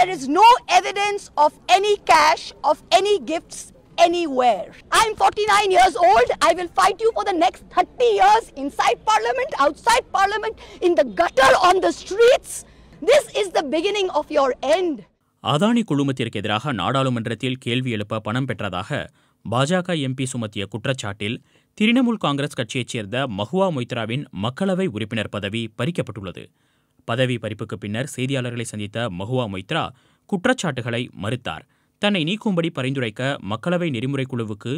there is no evidence of any cash, of any gifts anywhere. I'm 49 years old. I will fight you for the next 30 years inside parliament, outside parliament, in the gutter, on the streets. This is the beginning of your end. Adani குழுமத்திற்கு எதிராக நாடாளுமன்றத்தில் கேள்வி எழுப்ப பணம் பெற்றதாக பாஜக MP சுமத்திய குற்றச்சாட்டில் திரிணாமுல் காங்கிரஸ் கட்சியைச் சேர்ந்த மஹுவா மொய்த்ராவின் மக்களவை உறுப்பினர் பதவி பறிக்கப்பட்டுள்ளது பதவி பறிப்புக்கு பின்னர் செய்தியாளர்களை சந்தித்த மகுவா மொய்த்ரா குற்றச்சாட்டுகளை மறுத்தார் தன்னை நீக்கும்படி பரிந்துரைக்க மக்களவை நெறிமுறை குழுவுக்கு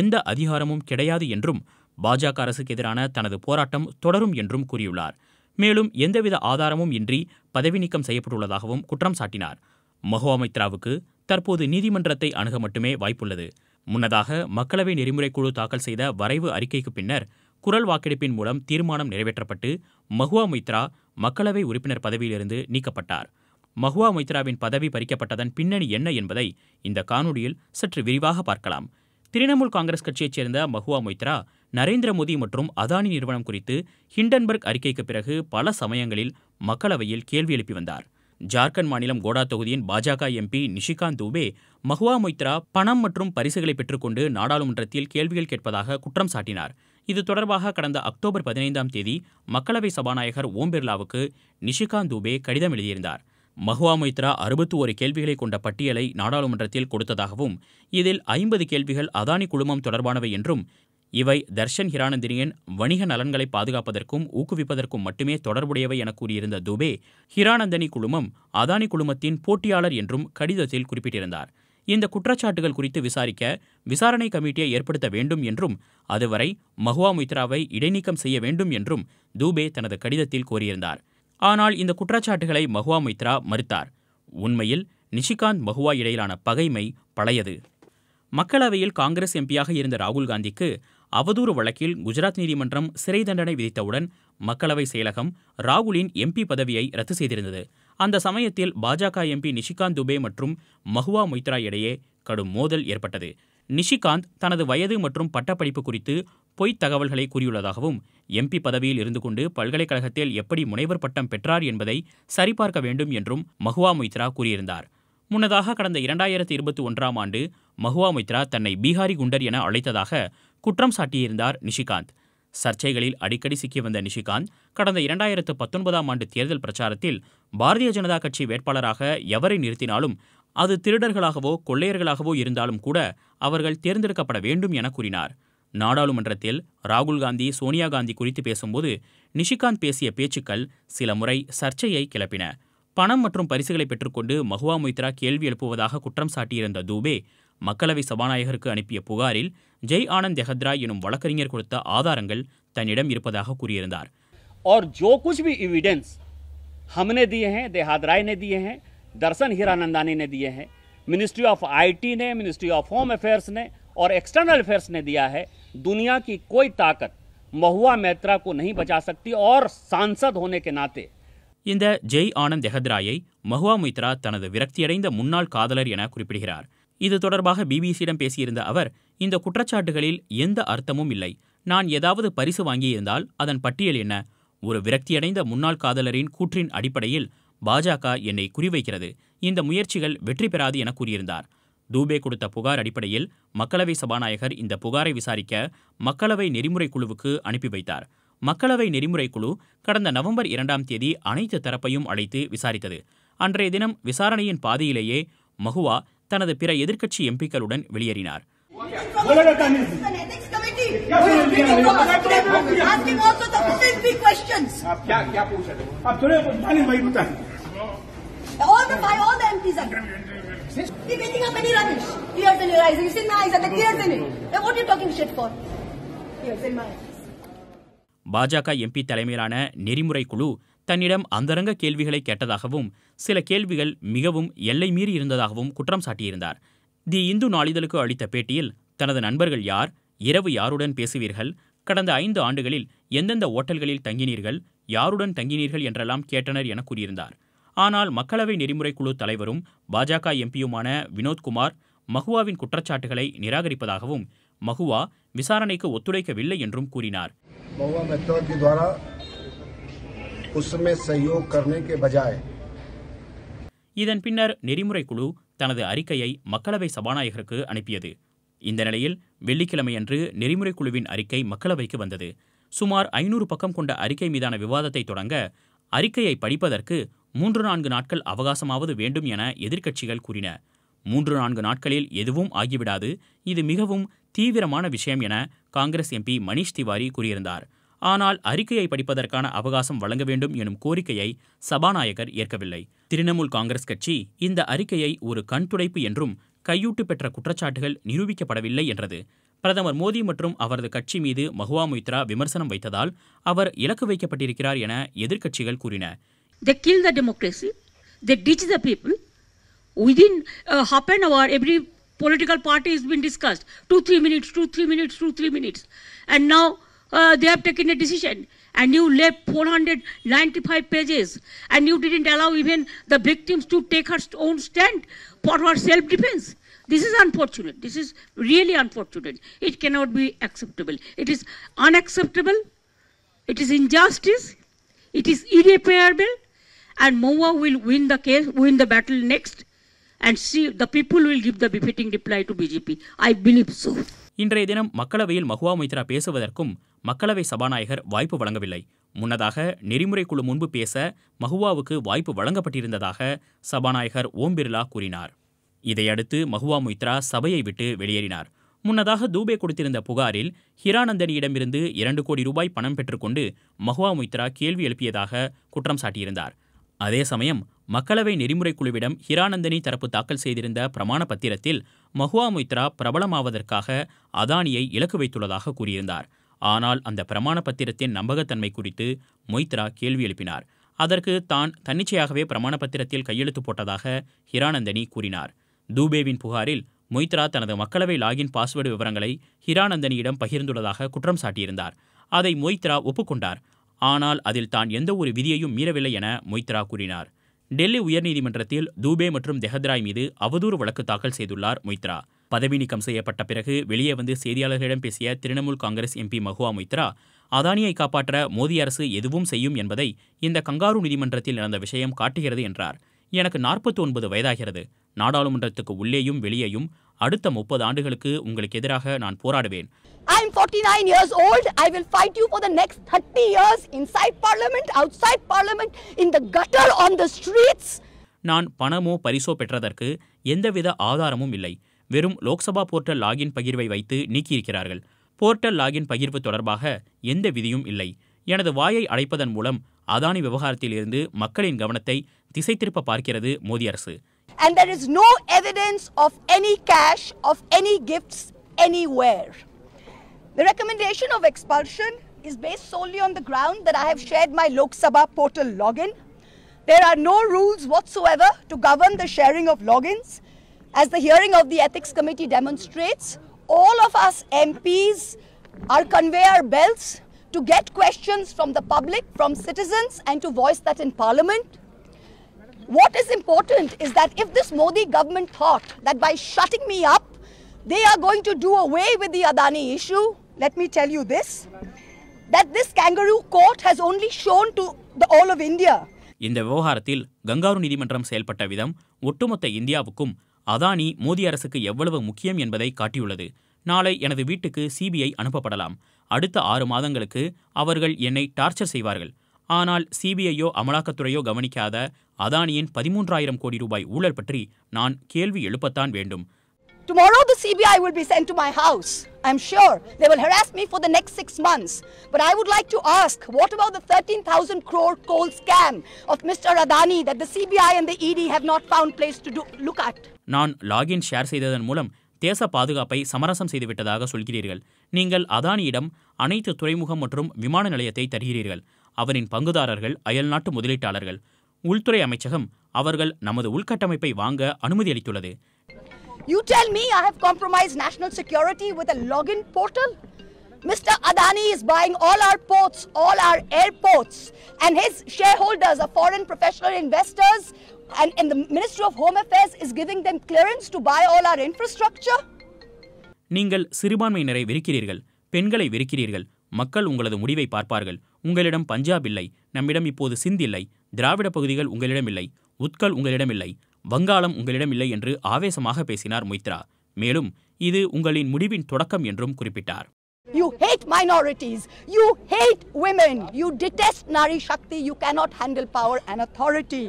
எந்த அதிகாரமும் கிடையாது என்றும் பாஜக அரசுக்கு எதிரான தனது போராட்டம் தொடரும் என்றும் கூறியுள்ளார் மேலும் எந்தவித ஆதாரமும் இன்றி பதவி நீக்கம் செய்யப்பட்டுள்ளதாகவும் குற்றம் சாட்டினார் மகுவா மைத்ராவுக்கு தற்போது நீதிமன்றத்தை அணுக மட்டுமே வாய்ப்புள்ளது முன்னதாக மக்களவை நெறிமுறை குழு தாக்கல் செய்த வரைவு அறிக்கைக்கு பின்னர் குரல் வாக்கெடுப்பின் மூலம் தீர்மானம் நிறைவேற்றப்பட்டு மகுவா மொய்த்ரா மக்களவை உறுப்பினர் பதவியிலிருந்து நீக்கப்பட்டார் மஹுவா மொய்த்ராவின் பதவி பறிக்கப்பட்டதன் பின்னணி என்ன என்பதை இந்த காணொலியில் சற்று விரிவாக பார்க்கலாம் திரிணாமுல் காங்கிரஸ் கட்சியைச் சேர்ந்த மஹுவா மொய்த்ரா நரேந்திர மோடி மற்றும் அதானி நிறுவனம் குறித்து ஹிண்டன்பர்க் அறிக்கைக்கு பிறகு பல சமயங்களில் மக்களவையில் கேள்வி எழுப்பி வந்தார் ஜார்க்கண்ட் மாநிலம் கோடா தொகுதியின் பாஜக எம்பி நிஷிகாந்த் தூபே மஹுவா மொய்த்ரா பணம் மற்றும் பரிசுகளை பெற்றுக்கொண்டு நாடாளுமன்றத்தில் கேள்விகள் கேட்பதாக குற்றம் சாட்டினார் இது தொடர்பாக கடந்த அக்டோபர் பதினைந்தாம் தேதி மக்களவை சபாநாயகர் ஓம் பிர்லாவுக்கு நிஷிகாந்த் தூபே கடிதம் எழுதியிருந்தார் மஹுவா மொய்த்ரா அறுபத்தி ஒரு கேள்விகளை கொண்ட பட்டியலை நாடாளுமன்றத்தில் கொடுத்ததாகவும் இதில் ஐம்பது கேள்விகள் அதானி குழுமம் தொடர்பானவை என்றும் இவை தர்ஷன் ஹிரானந்தினியின் வணிக நலன்களை பாதுகாப்பதற்கும் ஊக்குவிப்பதற்கும் மட்டுமே தொடர்புடையவை என கூறியிருந்த துபே ஹிரானந்தனி குழுமம் அதானி குழுமத்தின் போட்டியாளர் என்றும் கடிதத்தில் குறிப்பிட்டிருந்தார் இந்த குற்றச்சாட்டுகள் குறித்து விசாரிக்க விசாரணை கமிட்டியை ஏற்படுத்த வேண்டும் என்றும் அதுவரை மஹுவா மொய்த்ராவை இடைநீக்கம் செய்ய வேண்டும் என்றும் தூபே தனது கடிதத்தில் கோரியிருந்தார் ஆனால் இந்த குற்றச்சாட்டுகளை மஹுவா மொய்த்ரா மறுத்தார் உண்மையில் நிஷிகாந்த் மஹுவா இடையிலான பகைமை பழையது மக்களவையில் காங்கிரஸ் எம்பியாக இருந்த ராகுல் காந்திக்கு அவதூறு வழக்கில் குஜராத் நீதிமன்றம் சிறை தண்டனை விதித்தவுடன் மக்களவை செயலகம் ராகுலின் எம்பி பதவியை ரத்து செய்திருந்தது அந்த சமயத்தில் பாஜக எம்பி நிஷிகாந்த் துபே மற்றும் மஹுவா மொய்த்ரா இடையே கடும் மோதல் ஏற்பட்டது நிஷிகாந்த் தனது வயது மற்றும் பட்டப்படிப்பு குறித்து பொய்த் தகவல்களை கூறியுள்ளதாகவும் எம்பி பதவியில் இருந்து கொண்டு பல்கலைக்கழகத்தில் எப்படி முனைவர் பட்டம் பெற்றார் என்பதை சரிபார்க்க வேண்டும் என்றும் மஹுவா மொய்த்ரா கூறியிருந்தார் முன்னதாக கடந்த இரண்டாயிரத்தி இருபத்தி ஒன்றாம் ஆண்டு மஹுவா மொய்த்ரா தன்னை பீகாரி குண்டர் என அழைத்ததாக குற்றம் சாட்டியிருந்தார் நிஷிகாந்த் சர்ச்சைகளில் அடிக்கடி சிக்கி வந்த நிஷிகாந்த் கடந்த இரண்டாயிரத்து பத்தொன்பதாம் ஆண்டு தேர்தல் பிரச்சாரத்தில் பாரதிய ஜனதா கட்சி வேட்பாளராக எவரை நிறுத்தினாலும் அது திருடர்களாகவோ கொள்ளையர்களாகவோ இருந்தாலும் கூட அவர்கள் தேர்ந்தெடுக்கப்பட வேண்டும் என கூறினார் நாடாளுமன்றத்தில் ராகுல் காந்தி சோனியா காந்தி குறித்து பேசும்போது நிஷிகாந்த் பேசிய பேச்சுக்கள் சில முறை சர்ச்சையை கிளப்பின பணம் மற்றும் பரிசுகளை பெற்றுக்கொண்டு மகுவா மொய்த்ரா கேள்வி எழுப்புவதாக குற்றம் சாட்டியிருந்த தூபே மக்களவை சபாநாயகருக்கு அனுப்பிய புகாரில் ஜெய் ஆனந்த் எஹத்ரா எனும் வழக்கறிஞர் கொடுத்த ஆதாரங்கள் தன்னிடம் இருப்பதாக கூறியிருந்தார் ஆர் ஜோ कुछ भी हमने दिए हैं देहात राय ने दिए हैं दर्शन हीरानंदानी ने दिए हैं मिनिस्ट्री ऑफ आईटी ने मिनिस्ट्री ऑफ होम अफेयर्स ने और एक्सटर्नल अफेयर्स ने दिया है दुनिया की कोई ताकत महुआ मेहत्रा को नहीं बचा सकती और सांसद होने के नाते இந்த ஜெய் ஆனந்த் தெஹத்ராயை மஹுவா முத்ரா தனது விரக்தியடைந்த முன்னாள் காதலர் என குறிப்பிடுகிறார் இது தொடர்பாக பிபிசியிடம் பேசியிருந்த அவர் இந்த குற்றச்சாட்டுகளில் எந்த அர்த்தமும் இல்லை நான் ஏதாவது பரிசு வாங்கியிருந்தால் அதன் பட்டியல் என்ன ஒரு விரக்தியடைந்த முன்னாள் காதலரின் கூற்றின் அடிப்படையில் பாஜக என்னை குறிவைக்கிறது இந்த முயற்சிகள் வெற்றி பெறாது என கூறியிருந்தார் தூபே கொடுத்த புகார் அடிப்படையில் மக்களவை சபாநாயகர் இந்த புகாரை விசாரிக்க மக்களவை நெறிமுறை குழுவுக்கு அனுப்பி வைத்தார் மக்களவை நெறிமுறை குழு கடந்த நவம்பர் இரண்டாம் தேதி அனைத்து தரப்பையும் அழைத்து விசாரித்தது அன்றைய தினம் விசாரணையின் பாதையிலேயே மகுவா தனது பிற எதிர்க்கட்சி எம்பிக்களுடன் வெளியேறினார் பாஜக எம்பி தலைமையிலான நெறிமுறை குழு தன்னிடம் அந்தரங்க கேள்விகளை கேட்டதாகவும் சில கேள்விகள் மிகவும் எல்லை மீறி இருந்ததாகவும் குற்றம் சாட்டியிருந்தார் தி இந்து நாளிதழுக்கு அளித்த பேட்டியில் தனது நண்பர்கள் யார் இரவு யாருடன் பேசுவீர்கள் கடந்த ஐந்து ஆண்டுகளில் எந்தெந்த ஓட்டல்களில் தங்கினீர்கள் யாருடன் தங்கினீர்கள் என்றெல்லாம் கேட்டனர் என கூறியிருந்தார் ஆனால் மக்களவை நெறிமுறை குழு தலைவரும் பாஜக எம்பியுமான வினோத்குமார் மகுவாவின் குற்றச்சாட்டுகளை நிராகரிப்பதாகவும் மகுவா விசாரணைக்கு ஒத்துழைக்கவில்லை என்றும் கூறினார் இதன் பின்னர் நெறிமுறை குழு தனது அறிக்கையை மக்களவை சபாநாயகருக்கு அனுப்பியது இந்த நிலையில் வெள்ளிக்கிழமையன்று நெறிமுறை குழுவின் அறிக்கை மக்களவைக்கு வந்தது சுமார் ஐநூறு பக்கம் கொண்ட அறிக்கை மீதான விவாதத்தை தொடங்க அறிக்கையை படிப்பதற்கு மூன்று நான்கு நாட்கள் அவகாசமாவது வேண்டும் என எதிர்க்கட்சிகள் கூறின மூன்று நான்கு நாட்களில் எதுவும் ஆகிவிடாது இது மிகவும் தீவிரமான விஷயம் என காங்கிரஸ் எம்பி மணிஷ் திவாரி கூறியிருந்தார் ஆனால் அறிக்கையை படிப்பதற்கான அவகாசம் வழங்க வேண்டும் எனும் கோரிக்கையை சபாநாயகர் ஏற்கவில்லை திரிணாமுல் காங்கிரஸ் கட்சி இந்த அறிக்கையை ஒரு கண்துடைப்பு என்றும் கையூட்டு பெற்ற குற்றச்சாட்டுகள் நிரூபிக்கப்படவில்லை என்றது பிரதமர் மோடி மற்றும் அவரது கட்சி மீது மஹுவா மொய்த்ரா விமர்சனம் வைத்ததால் அவர் இலக்கு வைக்கப்பட்டிருக்கிறார் என எதிர்க்கட்சிகள் கூறினர் political party is been discussed two three minutes two three minutes two three minutes and now uh, they have taken a decision and you left 495 pages and you didn't allow even the victims to take her own stand for her self-defense. This is unfortunate. This is really unfortunate. It cannot be acceptable. It is unacceptable. It is injustice. It is irreparable. And MOA will win the case, win the battle next. And see, the people will give the befitting reply to BJP. I believe so. இன்றைய தினம் மக்களவையில் மகுவா மைத்ரா பேசுவதற்கும் மக்களவை சபாநாயகர் வாய்ப்பு வழங்கவில்லை முன்னதாக நெறிமுறை குழு முன்பு பேச மகுவாவுக்கு வாய்ப்பு வழங்கப்பட்டிருந்ததாக சபாநாயகர் ஓம் பிர்லா கூறினார் இதையடுத்து மகுவா மொய்த்ரா சபையை விட்டு வெளியேறினார் முன்னதாக தூபே கொடுத்திருந்த புகாரில் ஹிரானந்தனியிடமிருந்து இரண்டு கோடி ரூபாய் பணம் பெற்றுக்கொண்டு மகுவா மொய்த்ரா கேள்வி எழுப்பியதாக குற்றம் சாட்டியிருந்தார் அதே சமயம் மக்களவை நெறிமுறை குழுவிடம் ஹிரானந்தனி தரப்பு தாக்கல் செய்திருந்த பிரமாண பத்திரத்தில் மஹுவா மொய்த்ரா பிரபலமாவதற்காக அதானியை இலக்கு வைத்துள்ளதாக கூறியிருந்தார் ஆனால் அந்த பிரமாண பத்திரத்தின் நம்பகத்தன்மை குறித்து மொய்த்ரா கேள்வி எழுப்பினார் அதற்கு தான் தன்னிச்சையாகவே பிரமாண பத்திரத்தில் கையெழுத்து போட்டதாக ஹிரானந்தனி கூறினார் தூபேவின் புகாரில் மொய்த்ரா தனது மக்களவை லாகின் பாஸ்வேர்டு விவரங்களை ஹிரானந்தனியிடம் பகிர்ந்துள்ளதாக குற்றம் சாட்டியிருந்தார் அதை மொய்த்ரா ஒப்புக்கொண்டார் ஆனால் அதில் தான் எந்த ஒரு விதியையும் மீறவில்லை என மொய்த்ரா கூறினார் டெல்லி உயர்நீதிமன்றத்தில் தூபே மற்றும் தெஹத்ராய் மீது அவதூறு வழக்கு தாக்கல் செய்துள்ளார் மொய்த்ரா பதவி நீக்கம் செய்யப்பட்ட பிறகு வெளியே வந்து செய்தியாளர்களிடம் பேசிய திரிணாமுல் காங்கிரஸ் எம்பி மஹுவா மொய்த்ரா அதானியை காப்பாற்ற மோடி அரசு எதுவும் செய்யும் என்பதை இந்த கங்காரு நீதிமன்றத்தில் நடந்த விஷயம் காட்டுகிறது என்றார் எனக்கு நாற்பத்தி ஒன்பது வயதாகிறது நாடாளுமன்றத்துக்கு உள்ளேயும் வெளியேயும் அடுத்த முப்பது ஆண்டுகளுக்கு உங்களுக்கு எதிராக நான் போராடுவேன் I am 49 years old. I will fight you for the next 30 years inside parliament, outside parliament, in the gutter, on the நான் பணமோ பரிசோ பெற்றதற்கு எந்தவித ஆதாரமும் இல்லை வெறும் லோக்சபா போர்ட்டல் லாகின் பகிர்வை வைத்து நீக்கியிருக்கிறார்கள் போர்ட்டல் லாகின் பகிர்வு தொடர்பாக எந்த விதியும் இல்லை எனது வாயை அடைப்பதன் மூலம் அதானி விவகாரத்தில் இருந்து மக்களின் கவனத்தை திசை திருப்ப பார்க்கிறது மோடி அரசு and there is no evidence of any cash, of any gifts anywhere. The recommendation of expulsion is based solely on the ground that I have shared my Lok Sabha portal login. There are no rules whatsoever to govern the sharing of logins. As the hearing of the Ethics Committee demonstrates, all of us MPs are conveyor belts to get questions from the public, from citizens, and to voice that in Parliament. What is important is that if this Modi government thought that by shutting me up, they are going to do away with the Adani issue, let me tell you this, that this kangaroo court has only shown to the all of India. இந்த விவகாரத்தில் kangaroo நீதிமன்றம் செயல்பட்ட விதம் ஒட்டுமொத்த இந்தியாவுக்கும் அதானி மோடி அரசுக்கு எவ்வளவு முக்கியம் என்பதை காட்டியுள்ளது நாளை எனது வீட்டுக்கு சிபிஐ அனுப்பப்படலாம் அடுத்த ஆறு மாதங்களுக்கு அவர்கள் என்னை டார்ச்சர் செய்வார்கள் ஆனால் சிபிஐயோ அமலாக்கத்துறையோ கவனிக்காத அதானியின் பதிமூன்றாயிரம் கோடி ரூபாய் ஊழல் பற்றி நான் கேள்வி எழுப்பத்தான் வேண்டும் Tomorrow the CBI will be sent to my house. I'm sure they will harass me for the next six months. But I would like to ask, what about the 13,000 crore coal scam of Mr. Adani that the CBI and the ED have not found place to do, look at? நான் login share செய்ததன் மூலம் தேச பாதுகாப்பை சமரசம் செய்துவிட்டதாக சொல்கிறீர்கள் நீங்கள் அதானியிடம் அனைத்து துறைமுகம் மற்றும் விமான நிலையத்தை தருகிறீர்கள் அவரின் பங்குதாரர்கள் அயல்நாட்டு முதலீட்டாளர்கள் உள்துறை அமைச்சகம் அவர்கள் நமது உள்கட்டமைப்பை வாங்க அனுமதி அளித்துள்ளது You tell me I have compromised national security with a login portal? Mr. Adani is buying all our ports, all our airports, and his shareholders are foreign professional investors, and, and the Ministry of Home Affairs is giving them clearance to buy all our infrastructure? நீங்கள் சிறுபான்மையினரை வெறுக்கிறீர்கள் பெண்களை வெறுக்கிறீர்கள் மக்கள் உங்களது முடிவை பார்ப்பார்கள் உங்களிடம் பஞ்சாப் இல்லை நம்மிடம் இப்போது சிந்த் இல்லை திராவிட பகுதிகள் உங்களிடம் இல்லை உட்கல் உங்களிடம் இல்லை வங்காளம் உங்களிடம் இல்லை என்று ஆவேசமாக பேசினார் மொய்த்ரா மேலும் இது உங்களின் முடிவின் தொடக்கம் என்றும் குறிப்பிட்டார் You hate minorities. You hate women. You detest Nari Shakti. You cannot handle power and authority.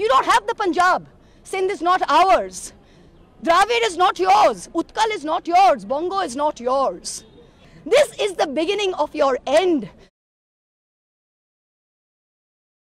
You don't have the Punjab. Sindh is not ours. Dravid is not yours. Utkal is not yours. Bongo is not yours. This is the beginning of your end.